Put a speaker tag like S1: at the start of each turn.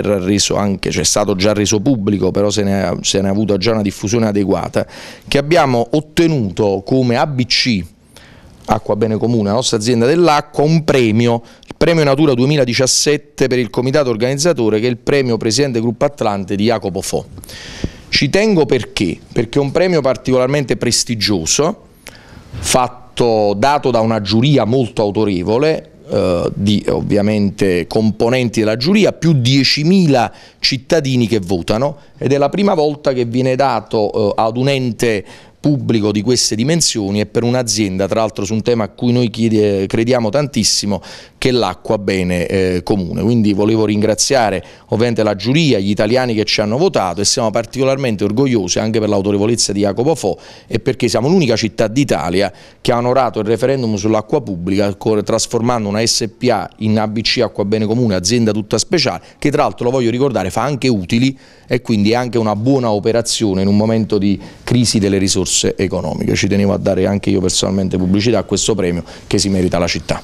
S1: verrà reso anche, cioè è stato già reso pubblico, però se ne, è, se ne è avuta già una diffusione adeguata, che abbiamo ottenuto come ABC Acqua Bene Comune, la nostra azienda dell'acqua, un premio, il premio Natura 2017 per il comitato organizzatore che è il premio Presidente Gruppo Atlante di Jacopo Fo. Ci tengo perché? Perché è un premio particolarmente prestigioso, fatto, dato da una giuria molto autorevole, eh, di ovviamente componenti della giuria, più 10.000 cittadini che votano ed è la prima volta che viene dato eh, ad un ente pubblico di queste dimensioni e per un'azienda, tra l'altro su un tema a cui noi crediamo tantissimo, che l'acqua bene eh, comune. Quindi volevo ringraziare ovviamente la giuria, gli italiani che ci hanno votato e siamo particolarmente orgogliosi anche per l'autorevolezza di Jacopo Fo e perché siamo l'unica città d'Italia che ha onorato il referendum sull'acqua pubblica trasformando una SPA in ABC Acqua Bene Comune, azienda tutta speciale, che tra l'altro lo voglio ricordare fa anche utili e quindi è anche una buona operazione in un momento di crisi delle risorse economiche. Ci tenevo a dare anche io personalmente pubblicità a questo premio che si merita la città.